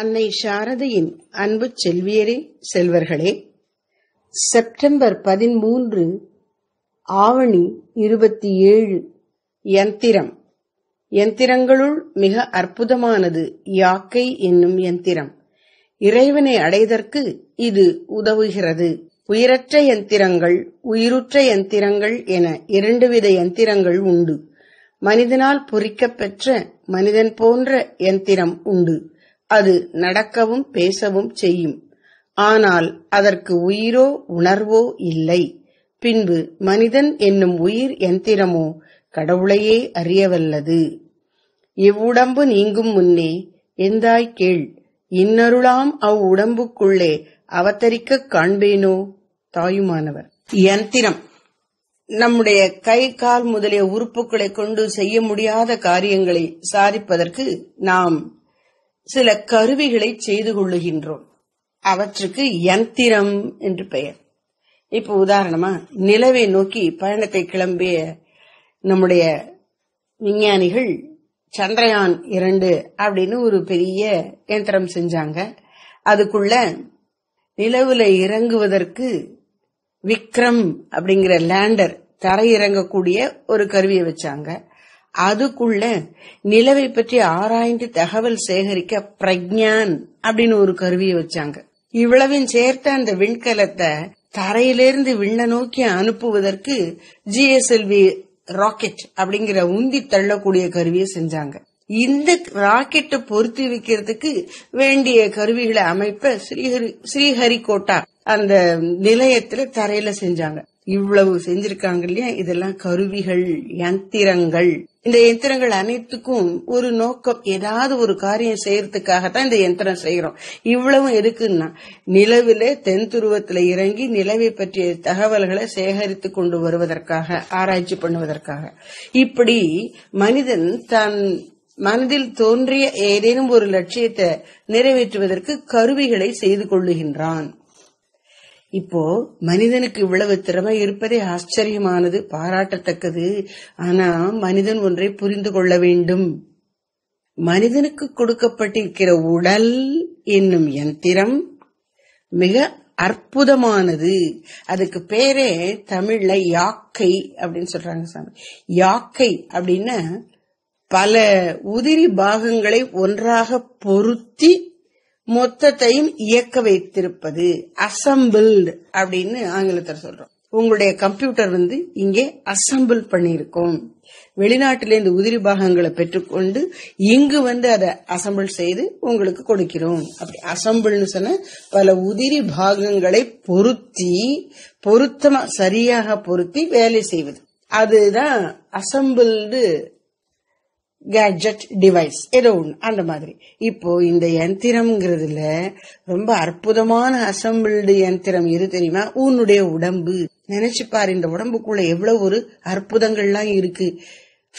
அன்னை சாரதையின் அன்பு செல்வியரே செல்வர்களே செப்டம்பர் பதிமூன்று ஆவணி இருபத்தி ஏழு யந்திரம் யந்திரங்களுள் மிக அற்புதமானது யாக்கை என்னும் யந்திரம் இறைவனை அடைதற்கு இது உதவுகிறது உயிரற்ற யந்திரங்கள் உயிருற்ற யந்திரங்கள் என இரண்டு வித யந்திரங்கள் உண்டு மனிதனால் பொறிக்கப்பெற்ற மனிதன் போன்ற யந்திரம் உண்டு அது நடக்கவும் பேசவும் செய்யும் ஆனால் அதற்கு உயிரோ உணர்வோ இல்லை பின்பு மனிதன் என்னும் உயிர் எந்திரமோ கடவுளையே அறியவல்லது இவ்வுடம்பு நீங்கும் முன்னே எந்தாய் கேள் இன்னருளாம் அவ் உடம்புக்குள்ளே அவதரிக்க காண்பேனோ தாயுமானவர் யந்திரம் நம்முடைய கை கால் முதலிய உறுப்புகளை கொண்டு செய்ய முடியாத காரியங்களை சாதிப்பதற்கு நாம் சில கருவிகளை செய்து கொள்ளுகின்றோம் அவற்றுக்கு யந்திரம் என்று பெயர் இப்போ உதாரணமா நிலவை நோக்கி பயணத்தை கிளம்பிய நம்முடைய விஞ்ஞானிகள் சந்திரயான் இரண்டு அப்படின்னு ஒரு பெரிய யந்திரம் செஞ்சாங்க அதுக்குள்ள நிலவுல இறங்குவதற்கு விக்ரம் அப்படிங்கிற லேண்டர் தரையிறங்கக்கூடிய ஒரு கருவியை வச்சாங்க அதுக்குள்ள நிலவை பற்றி ஆராய்ந்து தகவல் சேகரிக்க பிரக்ஞான் அப்படின்னு ஒரு கருவியை வச்சாங்க இவ்வளவின் சேர்த்த அந்த விண்கலத்தை தரையிலிருந்து விண்ண நோக்கி அனுப்புவதற்கு ஜிஎஸ்எல்வி ராக்கெட் அப்படிங்கிற உந்தி தள்ளக்கூடிய கருவியை செஞ்சாங்க இந்த ராக்கெட்டை பொருத்தி வைக்கிறதுக்கு வேண்டிய கருவிகளை அமைப்ப ஸ்ரீஹரி ஸ்ரீஹரிகோட்டா அந்த நிலையத்துல தரையில செஞ்சாங்க இவ்வளவு செஞ்சிருக்காங்க இல்லையா இதெல்லாம் கருவிகள் யந்திரங்கள் இந்த யந்திரங்கள் அனைத்துக்கும் ஒரு நோக்கம் ஏதாவது ஒரு காரியம் செய்யறதுக்காக தான் இந்த யந்திரம் செய்யறோம் இவ்வளவும் இருக்குன்னா நிலவில தென் துருவத்துல இறங்கி நிலவை பற்றிய தகவல்களை சேகரித்து கொண்டு வருவதற்காக ஆராய்ச்சி பண்ணுவதற்காக இப்படி மனிதன் தன் மனதில் தோன்றிய ஏதேனும் ஒரு லட்சியத்தை நிறைவேற்றுவதற்கு கருவிகளை செய்து கொள்ளுகின்றான் இப்போ மனிதனுக்கு இவ்வளவு திறமை இருப்பதே ஆச்சரியமானது பாராட்டத்தக்கது ஆனா மனிதன் ஒன்றை புரிந்து கொள்ள வேண்டும் மனிதனுக்கு கொடுக்கப்பட்டிருக்கிற உடல் என்னும் யந்திரம் மிக அற்புதமானது அதுக்கு பேரே தமிழ்ல யாக்கை அப்படின்னு சொல்றாங்க சாமி யாக்கை அப்படின்னா பல உதிரி பாகங்களை ஒன்றாக பொருத்தி மொத்தத்தையும் இயக்க வைத்திருப்பது அசம்பிள்டு அப்படின்னு ஆங்கிலத்தில் சொல்றோம் உங்களுடைய கம்ப்யூட்டர் வந்து இங்கே அசம்பிள் பண்ணியிருக்கோம் வெளிநாட்டில இந்த உதிரி பாகங்களை பெற்றுக்கொண்டு இங்கு வந்து அதை அசம்பிள் செய்து உங்களுக்கு கொடுக்கிறோம் அப்படி அசம்பிள்னு சொன்ன பல உதிரி பாகங்களை பொருத்தி பொருத்தமா சரியாக பொருத்தி வேலை செய்வது அதுதான் அசம்பிள்டு கேட்ஜெட் டிவைஸ் ஏதோ ஒன்று அந்த மாதிரி இப்போ இந்த யந்திரம்ங்கிறதுல ரொம்ப அற்புதமான அசம்பிள்டு யந்திரம் இரு தெரியுமா உன்னுடைய உடம்பு நினைச்சு இந்த உடம்புக்குள்ள எவ்வளவு ஒரு அற்புதங்கள்லாம் இருக்கு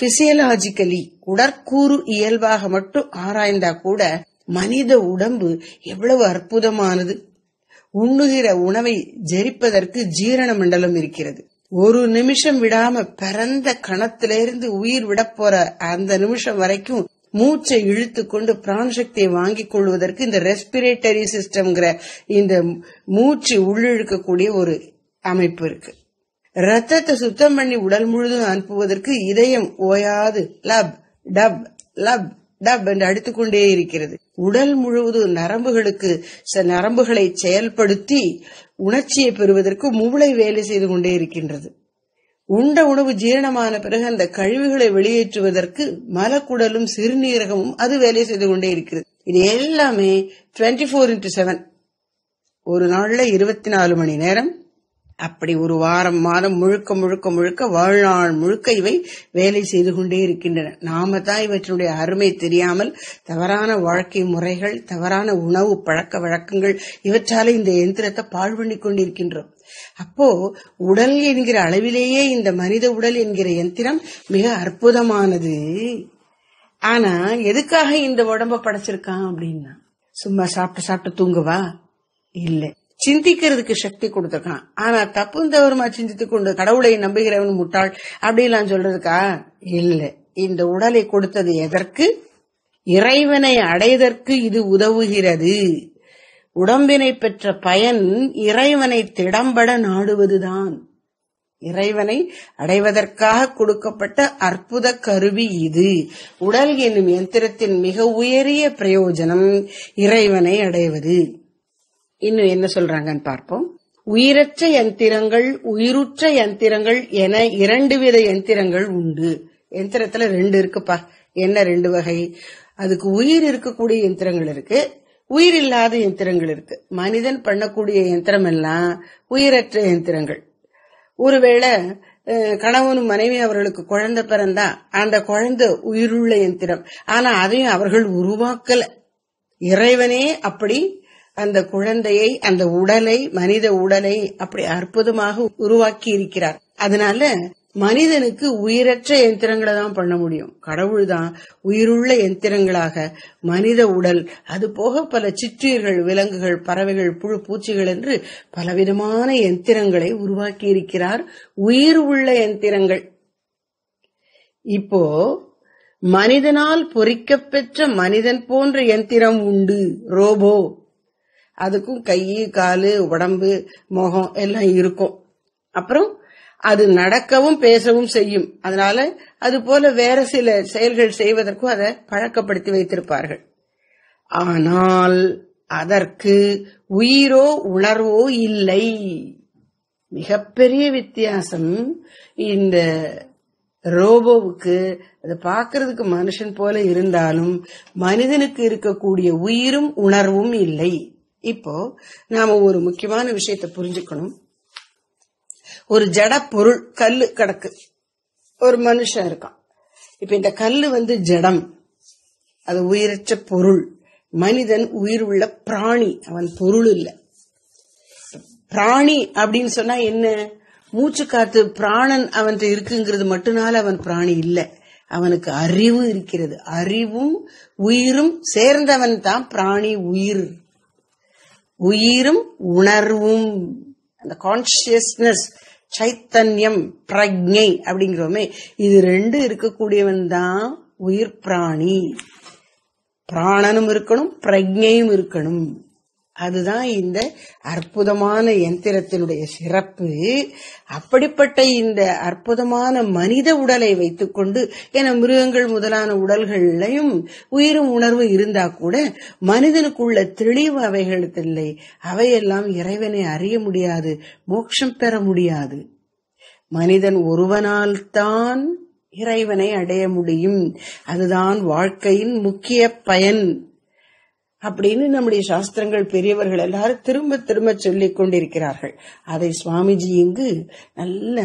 பிசியலாஜிக்கலி உடற்கூறு இயல்பாக மட்டும் ஆராய்ந்தா கூட மனித உடம்பு எவ்வளவு அற்புதமானது உண்ணுகிற உணவை ஜெரிப்பதற்கு ஜீரண மண்டலம் இருக்கிறது ஒரு நிமிஷம் விடாம பிறந்த கணத்துல இருந்து உயிர் விட போற அந்த நிமிஷம் வரைக்கும் மூச்சை இழுத்து கொண்டு பிராண சக்தியை வாங்கிக் கொள்வதற்கு இந்த ரெஸ்பிரேட்டரி சிஸ்டம்ங்கிற இந்த மூச்சு உள்ளிழுக்கக்கூடிய ஒரு அமைப்பு இருக்கு ரத்தத்தை சுத்தம் பண்ணி உடல் முழுதும் அனுப்புவதற்கு இதயம் ஓயாது லப் டப் லப் டப் என்று அடித்துக்கொண்டே இருக்கிறது உடல் முழுவதும் நரம்புகளுக்கு நரம்புகளை செயல்படுத்தி உணர்ச்சியை பெறுவதற்கு மூளை வேலை செய்து கொண்டே இருக்கின்றது உண்ட உணவு ஜீரணமான பிறகு அந்த கழிவுகளை வெளியேற்றுவதற்கு மலக்குடலும் சிறுநீரகமும் அது வேலை செய்து கொண்டே இருக்கிறது இது எல்லாமே டுவெண்ட்டி ஃபோர் இன்டூ செவன் ஒரு நாள்ல இருபத்தி நாலு மணி நேரம் அப்படி ஒரு வாரம் மாதம் முழுக்க முழுக்க முழுக்க வாழ்நாள் முழுக்க இவை வேலை செய்து கொண்டே இருக்கின்றன நாம தான் இவற்றினுடைய அருமை தெரியாமல் தவறான வாழ்க்கை முறைகள் தவறான உணவு பழக்க வழக்கங்கள் இவற்றால இந்த எந்திரத்தை பாழ் பண்ணி கொண்டிருக்கின்றோம் அப்போ உடல் என்கிற அளவிலேயே இந்த மனித உடல் என்கிற எந்திரம் மிக அற்புதமானது ஆனா எதுக்காக இந்த உடம்ப படைச்சிருக்கான் அப்படின்னா சும்மா சாப்பிட்டு சாப்பிட்டு தூங்குவா இல்லை சிந்திக்கிறதுக்கு சக்தி கொடுத்துருக்கான் ஆனா தப்புந்தவருமா தவறுமா கொண்டு கடவுளை நம்புகிறவன் முட்டாள் அப்படிலாம் சொல்றதுக்கா இல்ல இந்த உடலை கொடுத்தது எதற்கு இறைவனை அடைதற்கு இது உதவுகிறது உடம்பினை பெற்ற பயன் இறைவனை திடம்பட நாடுவதுதான் இறைவனை அடைவதற்காக கொடுக்கப்பட்ட அற்புத கருவி இது உடல் என்னும் எந்திரத்தின் மிக உயரிய பிரயோஜனம் இறைவனை அடைவது இன்னும் என்ன சொல்றாங்கன்னு பார்ப்போம் உயிரற்ற யந்திரங்கள் உயிருற்ற யந்திரங்கள் என இரண்டு வித யந்திரங்கள் உண்டு யந்திரத்துல ரெண்டு இருக்குப்பா என்ன ரெண்டு வகை அதுக்கு உயிர் இருக்கக்கூடிய யந்திரங்கள் இருக்கு உயிர் இல்லாத யந்திரங்கள் இருக்கு மனிதன் பண்ணக்கூடிய யந்திரம் எல்லாம் உயிரற்ற யந்திரங்கள் ஒருவேளை கணவனும் மனைவி அவர்களுக்கு குழந்தை பிறந்தா அந்த குழந்தை உயிருள்ள யந்திரம் ஆனா அதையும் அவர்கள் உருவாக்கல இறைவனே அப்படி அந்த குழந்தையை அந்த உடலை மனித உடலை அப்படி அற்புதமாக உருவாக்கி இருக்கிறார் அதனால மனிதனுக்கு உயிரற்ற எந்திரங்களை தான் பண்ண முடியும் கடவுள் தான் உயிருள்ள எந்திரங்களாக மனித உடல் அது போக பல சிற்றுயிர்கள் விலங்குகள் பறவைகள் புழு பூச்சிகள் என்று பலவிதமான எந்திரங்களை உருவாக்கி இருக்கிறார் உயிர் உள்ள எந்திரங்கள் இப்போ மனிதனால் பொறிக்கப்பெற்ற மனிதன் போன்ற எந்திரம் உண்டு ரோபோ அதுக்கும் கை காலு உடம்பு முகம் எல்லாம் இருக்கும் அப்புறம் அது நடக்கவும் பேசவும் செய்யும் அதனால அது போல வேற சில செயல்கள் செய்வதற்கும் அதை பழக்கப்படுத்தி வைத்திருப்பார்கள் ஆனால் அதற்கு உயிரோ உணர்வோ இல்லை மிகப்பெரிய வித்தியாசம் இந்த ரோபோவுக்கு அதை பார்க்கறதுக்கு மனுஷன் போல இருந்தாலும் மனிதனுக்கு இருக்கக்கூடிய உயிரும் உணர்வும் இல்லை இப்போ நாம ஒரு முக்கியமான விஷயத்த புரிஞ்சுக்கணும் ஒரு ஜட பொருள் கல்லு கிடக்கு ஒரு மனுஷன் இருக்கான் இப்ப இந்த கல்லு வந்து ஜடம் அது உயிரற்ற பொருள் மனிதன் உயிர் உள்ள பிராணி அவன் பொருள் இல்லை பிராணி அப்படின்னு சொன்னா என்ன மூச்சு காத்து பிராணன் அவன்கிட்ட இருக்குங்கிறது மட்டும்னால அவன் பிராணி இல்லை அவனுக்கு அறிவு இருக்கிறது அறிவும் உயிரும் சேர்ந்தவன் தான் பிராணி உயிர் உயிரும் உணர்வும் அந்த கான்சியஸ்னஸ் சைத்தன்யம் பிரஜை அப்படிங்கிறோமே இது ரெண்டு இருக்கக்கூடியவன் தான் உயிர் பிராணி பிராணனும் இருக்கணும் பிரஜையும் இருக்கணும் அதுதான் இந்த அற்புதமான எந்திரத்தினுடைய சிறப்பு அப்படிப்பட்ட இந்த அற்புதமான மனித உடலை வைத்துக்கொண்டு என மிருகங்கள் முதலான உடல்கள்லையும் உயிரும் உணர்வு இருந்தா கூட மனிதனுக்குள்ள தெளிவு அவைகளுக்கு இல்லை அவையெல்லாம் இறைவனை அறிய முடியாது மோட்சம் பெற முடியாது மனிதன் ஒருவனால் தான் இறைவனை அடைய முடியும் அதுதான் வாழ்க்கையின் முக்கிய பயன் அப்படின்னு நம்முடைய சாஸ்திரங்கள் பெரியவர்கள் எல்லாரும் திரும்ப திரும்ப சொல்லிக் கொண்டிருக்கிறார்கள் அதை சுவாமிஜி இங்கு நல்ல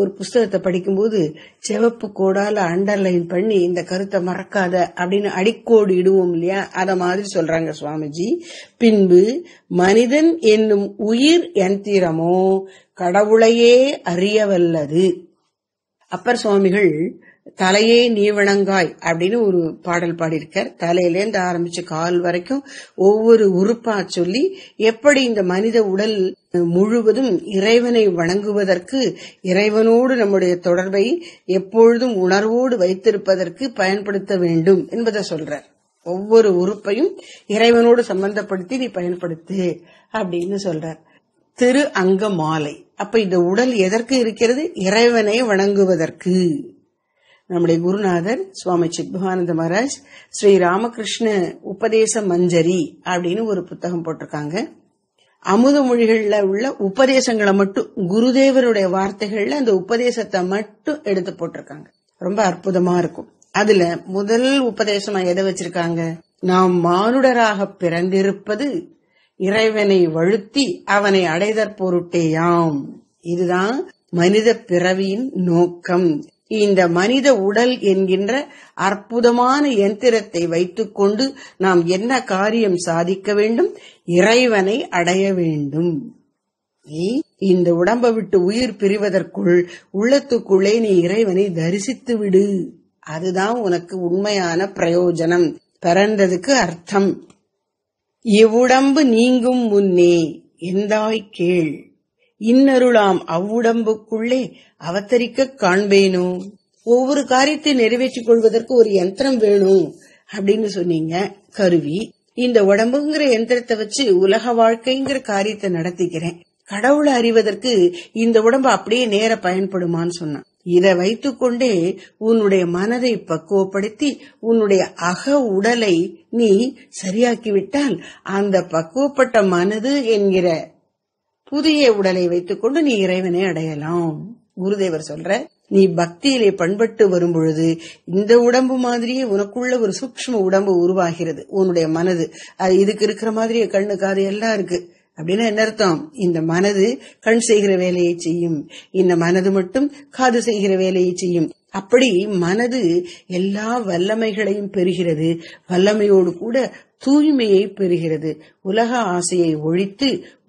ஒரு புஸ்தகத்தை படிக்கும்போது சிவப்பு கோடால அண்டர்லைன் பண்ணி இந்த கருத்தை மறக்காத அப்படின்னு அடிக்கோடு இடுவோம் இல்லையா அத மாதிரி சொல்றாங்க சுவாமிஜி பின்பு மனிதன் என்னும் உயிர் எந்திரமோ கடவுளையே அறியவல்லது அப்பர் சுவாமிகள் தலையே நீ வணங்காய் அப்படின்னு ஒரு பாடல் பாடியிருக்கார் தலையிலேருந்து ஆரம்பிச்சு கால் வரைக்கும் ஒவ்வொரு உறுப்பா சொல்லி எப்படி இந்த மனித உடல் முழுவதும் இறைவனை வணங்குவதற்கு இறைவனோடு நம்முடைய தொடர்பை எப்பொழுதும் உணர்வோடு வைத்திருப்பதற்கு பயன்படுத்த வேண்டும் என்பதை சொல்றார் ஒவ்வொரு உறுப்பையும் இறைவனோடு சம்பந்தப்படுத்தி நீ பயன்படுத்து அப்படின்னு சொல்றார் திரு அங்க மாலை அப்ப இந்த உடல் எதற்கு இருக்கிறது இறைவனை வணங்குவதற்கு நம்முடைய குருநாதர் சுவாமி பவானந்த மகாராஜ் ஸ்ரீ ராமகிருஷ்ண உபதேச மஞ்சரி அப்படின்னு ஒரு புத்தகம் போட்டிருக்காங்க அமுத மொழிகள்ல உள்ள உபதேசங்களை மட்டும் குருதேவருடைய வார்த்தைகள்ல அந்த உபதேசத்தை மட்டும் எடுத்து போட்டிருக்காங்க ரொம்ப அற்புதமா இருக்கும் அதுல முதல் உபதேசமா எதை வச்சிருக்காங்க நாம் மானுடராக பிறந்திருப்பது இறைவனை வழுத்தி அவனை அடைதற் பொருட்டேயாம் இதுதான் மனித பிறவியின் நோக்கம் இந்த மனித உடல் என்கின்ற அற்புதமான எந்திரத்தை வைத்துக்கொண்டு நாம் என்ன காரியம் சாதிக்க வேண்டும் இறைவனை அடைய வேண்டும் நீ இந்த உடம்பை விட்டு உயிர் பிரிவதற்குள் உள்ளத்துக்குள்ளே நீ இறைவனை தரிசித்து விடு அதுதான் உனக்கு உண்மையான பிரயோஜனம் பிறந்ததுக்கு அர்த்தம் இவ்வுடம்பு நீங்கும் முன்னே எந்தாய் கேள் இன்னருளாம் அவ்வுடம்புக்குள்ளே அவத்தரிக்க காண்பேனோ ஒவ்வொரு காரியத்தை நிறைவேற்றிக் கொள்வதற்கு ஒரு யந்திரம் வேணும் அப்படின்னு சொன்னீங்க கருவி இந்த உடம்புங்கிற எந்திரத்தை வச்சு உலக வாழ்க்கைங்கிற காரியத்தை நடத்திக்கிறேன் கடவுளை அறிவதற்கு இந்த உடம்பு அப்படியே நேர பயன்படுமான்னு சொன்னான் இதை வைத்துக்கொண்டே உன்னுடைய மனதை பக்குவப்படுத்தி உன்னுடைய அக உடலை நீ சரியாக்கிவிட்டால் அந்த பக்குவப்பட்ட மனது என்கிற புதிய உடலை வைத்துக்கொண்டு நீ இறைவனை அடையலாம் குருதேவர் சொல்ற நீ பக்தியிலே பண்பட்டு வரும் பொழுது இந்த உடம்பு மாதிரியே உனக்குள்ள ஒரு சூக்ம உடம்பு உருவாகிறது உன்னுடைய மனது அது இதுக்கு இருக்கிற மாதிரியே கண்ணு காது எல்லாம் இருக்கு அப்படின்னா என்ன அர்த்தம் இந்த மனது கண் செய்கிற வேலையை செய்யும் இந்த மனது மட்டும் காது செய்கிற வேலையை செய்யும் அப்படி மனது எல்லா வல்லமைகளையும் பெறுகிறது வல்லமையோடு கூட தூய்மையை பெறுகிறது உலக ஆசையை ஒழித்து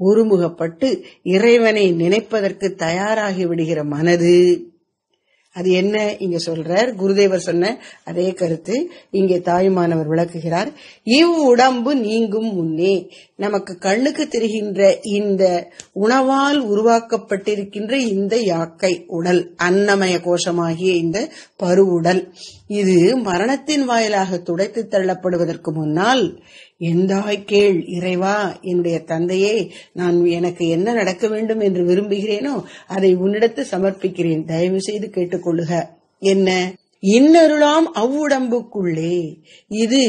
ஒருமுகப்பட்டு இறைவனை நினைப்பதற்கு தயாராகி விடுகிற மனது அது என்ன இங்க சொல்றார் குருதேவர் சொன்ன அதே கருத்து இங்கே தாயுமானவர் விளக்குகிறார் இவ் உடம்பு நீங்கும் முன்னே நமக்கு கண்ணுக்கு தெரிகின்ற இந்த உணவால் உருவாக்கப்பட்டிருக்கின்ற இந்த யாக்கை உடல் அன்னமய கோஷமாகிய இந்த பருவுடல் இது மரணத்தின் வாயிலாக துடைத்து தள்ளப்படுவதற்கு முன்னால் எந்தாய் கேள் இறைவா என்னுடைய தந்தையே நான் எனக்கு என்ன நடக்க வேண்டும் என்று விரும்புகிறேனோ அதை உன்னிடத்து சமர்ப்பிக்கிறேன் தயவு செய்து கேட்டுக்கொள்ளுக என்ன இன்னருளாம் அவ்வுடம்புக்குள்ளே இது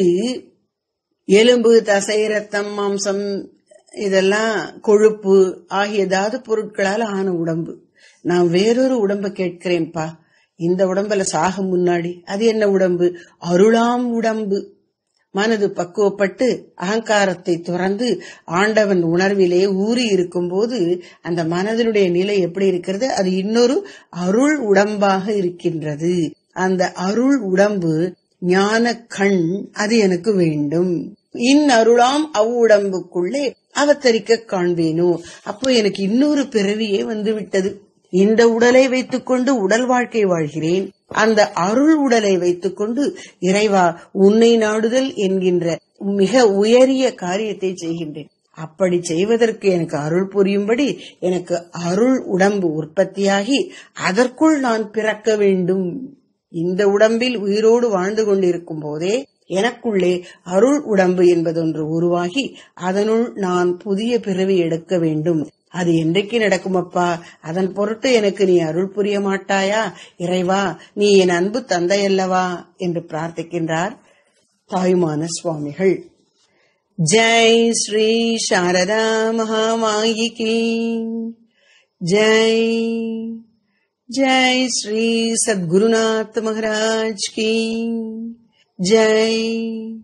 எலும்பு தசை ரத்தம் மாம்சம் இதெல்லாம் கொழுப்பு ஆகிய தாது பொருட்களால் ஆன உடம்பு நான் வேறொரு உடம்ப கேட்கிறேன்ப்பா இந்த உடம்புல சாகும் முன்னாடி அது என்ன உடம்பு அருளாம் உடம்பு மனது பக்குவப்பட்டு அகங்காரத்தை துறந்து ஆண்டவன் உணர்விலே ஊறி இருக்கும் போது அந்த மனதினுடைய நிலை எப்படி இருக்கிறது அது இன்னொரு அருள் உடம்பாக இருக்கின்றது அந்த அருள் உடம்பு ஞான கண் அது எனக்கு வேண்டும் இன் அருளாம் அவ்வுடம்புக்குள்ளே அவத்தரிக்க காண்பேனோ அப்போ எனக்கு இன்னொரு பிறவியே வந்து விட்டது இந்த உடலை வைத்துக்கொண்டு உடல் வாழ்க்கை வாழ்கிறேன் அந்த அருள் உடலை வைத்துக் கொண்டு இறைவா உன்னை நாடுதல் என்கின்ற மிக உயரிய காரியத்தை செய்கின்றேன் அப்படி செய்வதற்கு எனக்கு அருள் புரியும்படி எனக்கு அருள் உடம்பு உற்பத்தியாகி அதற்குள் நான் பிறக்க வேண்டும் இந்த உடம்பில் உயிரோடு வாழ்ந்து கொண்டிருக்கும் போதே எனக்குள்ளே அருள் உடம்பு என்பதொன்று உருவாகி அதனுள் நான் புதிய பிறவி எடுக்க வேண்டும் அது என்றைக்கு நடக்கும் அப்பா அதன் பொருட்டு எனக்கு நீ அருள் புரிய மாட்டாயா இறைவா நீ என் அன்பு தந்தை அல்லவா என்று பிரார்த்திக்கின்றார் தாயுமான சுவாமிகள் ஜெய் ஸ்ரீ சாரதா மகாமாயிக்கு ஜெய் ஜெய் ஸ்ரீ சத்குருநாத் மகராஜ் கி ஜெய்